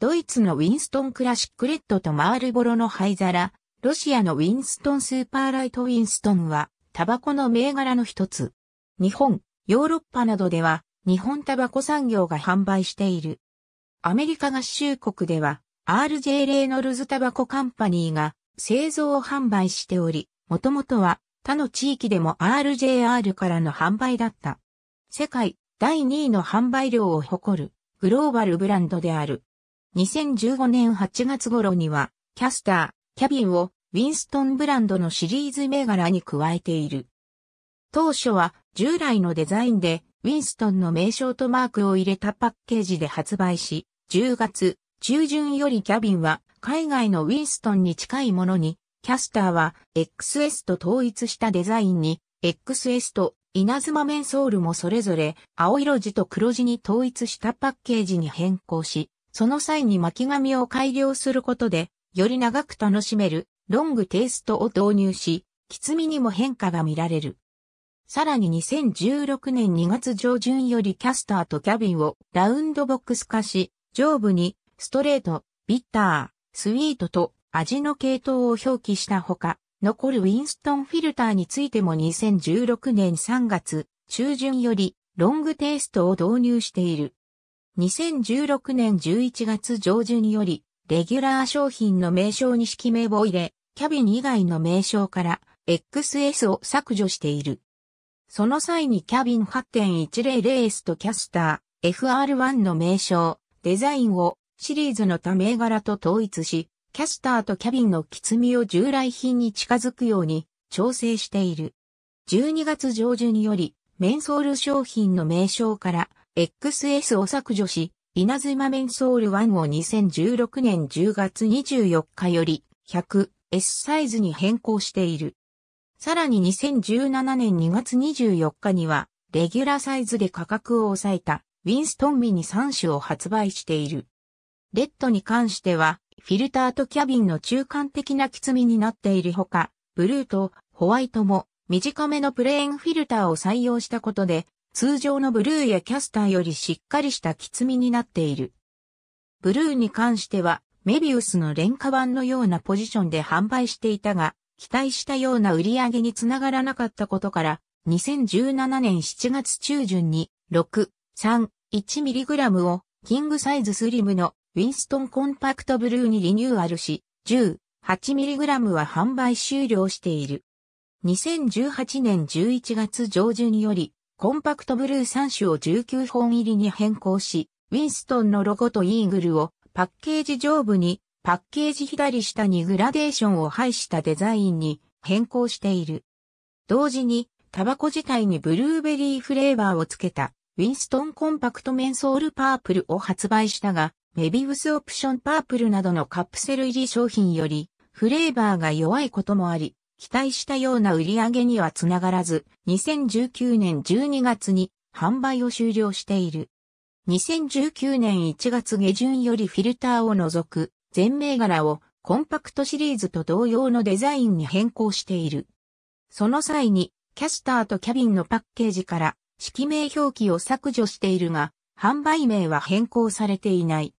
ドイツのウィンストンクラシックレッドとマールボロの灰皿、ロシアのウィンストンスーパーライトウィンストンは、タバコの銘柄の一つ。日本、ヨーロッパなどでは、日本タバコ産業が販売している。アメリカ合衆国では、RJ レイノルズタバコカンパニーが製造を販売しており、もともとは他の地域でも RJR からの販売だった。世界第2位の販売量を誇るグローバルブランドである2015年8月頃には、キャスター、キャビンをウィンストンブランドのシリーズ銘柄に加えている。当初は従来のデザインでウィンストンの名称とマークを入れたパッケージで発売し、10月中旬よりキャビンは海外のウィンストンに近いものに、キャスターは XS と統一したデザインに、XS と稲妻メンソールもそれぞれ青色地と黒地に統一したパッケージに変更し、その際に巻き髪を改良することで、より長く楽しめるロングテイストを導入し、きつみにも変化が見られる。さらに2016年2月上旬よりキャスターとキャビンをラウンドボックス化し、上部にストレート、ビッター、スイートと味の系統を表記したほか、残るウィンストンフィルターについても2016年3月中旬よりロングテイストを導入している。2016年11月上旬より、レギュラー商品の名称に式名を入れ、キャビン以外の名称から XS を削除している。その際にキャビン 8.100S とキャスター、FR1 の名称、デザインをシリーズのため柄と統一し、キャスターとキャビンのきつみを従来品に近づくように調整している。12月上旬より、メンソール商品の名称から XS を削除し、稲妻メンソール1を2016年10月24日より 100S サイズに変更している。さらに2017年2月24日には、レギュラーサイズで価格を抑えた、ウィンストンミニ3種を発売している。レッドに関しては、フィルターとキャビンの中間的なきつみになっているほか、ブルーとホワイトも短めのプレーンフィルターを採用したことで通常のブルーやキャスターよりしっかりしたきつみになっている。ブルーに関しては、メビウスの廉価版のようなポジションで販売していたが、期待したような売り上げにつながらなかったことから、2017年7月中旬に、6、3、1mg を、キングサイズスリムのウィンストンコンパクトブルーにリニューアルし、10、8mg は販売終了している。2018年11月上旬より、コンパクトブルー3種を19本入りに変更し、ウィンストンのロゴとイーグルをパッケージ上部にパッケージ左下にグラデーションを配したデザインに変更している。同時にタバコ自体にブルーベリーフレーバーをつけたウィンストンコンパクトメンソールパープルを発売したが、メビウスオプションパープルなどのカプセル入り商品よりフレーバーが弱いこともあり、期待したような売り上げにはつながらず、2019年12月に販売を終了している。2019年1月下旬よりフィルターを除く全銘柄をコンパクトシリーズと同様のデザインに変更している。その際にキャスターとキャビンのパッケージから式名表記を削除しているが、販売名は変更されていない。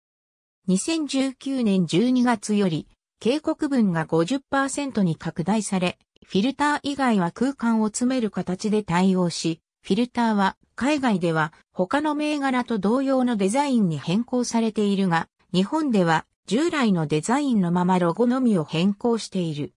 2019年12月より警告文が50%に拡大され、フィルター以外は空間を詰める形で対応し、フィルターは海外では他の銘柄と同様のデザインに変更されているが、日本では従来のデザインのままロゴのみを変更している。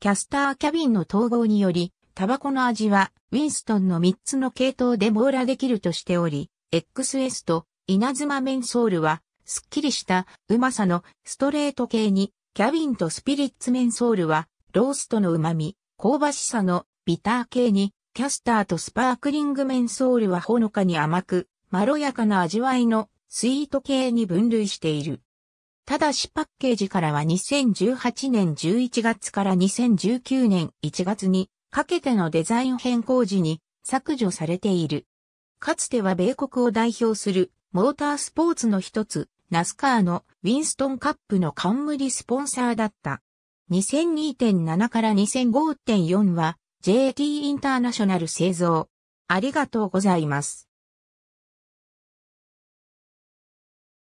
キャスターキャビンの統合により、タバコの味はウィンストンの3つの系統で網羅できるとしており、XS と稲妻メンソールは、すっきりしたうまさのストレート系にキャビンとスピリッツメンソールは、ローストの旨味、香ばしさのビター系に、キャスターとスパークリングメンソールはほのかに甘く、まろやかな味わいのスイート系に分類している。ただしパッケージからは2018年11月から2019年1月にかけてのデザイン変更時に削除されている。かつては米国を代表するモータースポーツの一つナスカーのウィンストンカップの冠スポンサーだった。2002.7から2005.4は JT インターナショナル製造。ありがとうございます。